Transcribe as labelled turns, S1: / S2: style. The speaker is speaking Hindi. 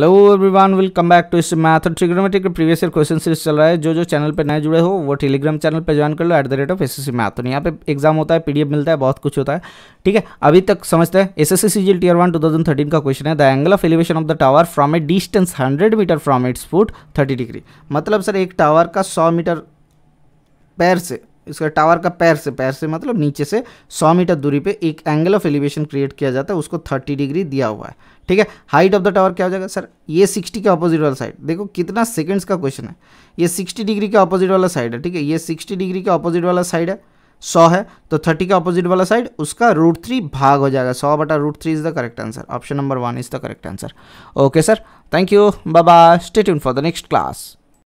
S1: hello everyone welcome back to इस मैथ ट्रिग्नोमेट्री के प्रीवियस ईयर क्वेश्चन सीरीज चल रहा है जो जो चैनल पे नए जुड़े हो वो टेलीग्राम चैनल पे ज्वाइन कर लो at the rate of S S math यहाँ पे एग्जाम होता है पीडीएफ मिलता है बहुत कुछ होता है ठीक है अभी तक समझते हैं S S C G tier one two thousand thirteen का क्वेश्चन है the angle of elevation of the tower from a distance hundred meter from its foot thirty degree मतलब सर एक टावर का सौ मीटर पैर से इसका टावर का पैर से पैर से मतलब नीचे से 100 मीटर दूरी पे एक एंगल ऑफ एलिवेशन क्रिएट किया जाता है उसको 30 डिग्री दिया हुआ है ठीक है हाइट ऑफ द टावर क्या हो जाएगा सर ये 60 के अपोजिट वाला साइड देखो कितना सेकंड्स का क्वेश्चन है ये 60 डिग्री का अपोजिट वाला साइड है ठीक है ये 60 डिग्री का अपोजिट वाला साइड है सौ है तो थर्टी का अपोजिट वाला साइड उसका रूट थ्री भाग हो जाएगा सौ बटा root three is the correct answer option number one is the correct answer okay sir thank you बाबा state for the next class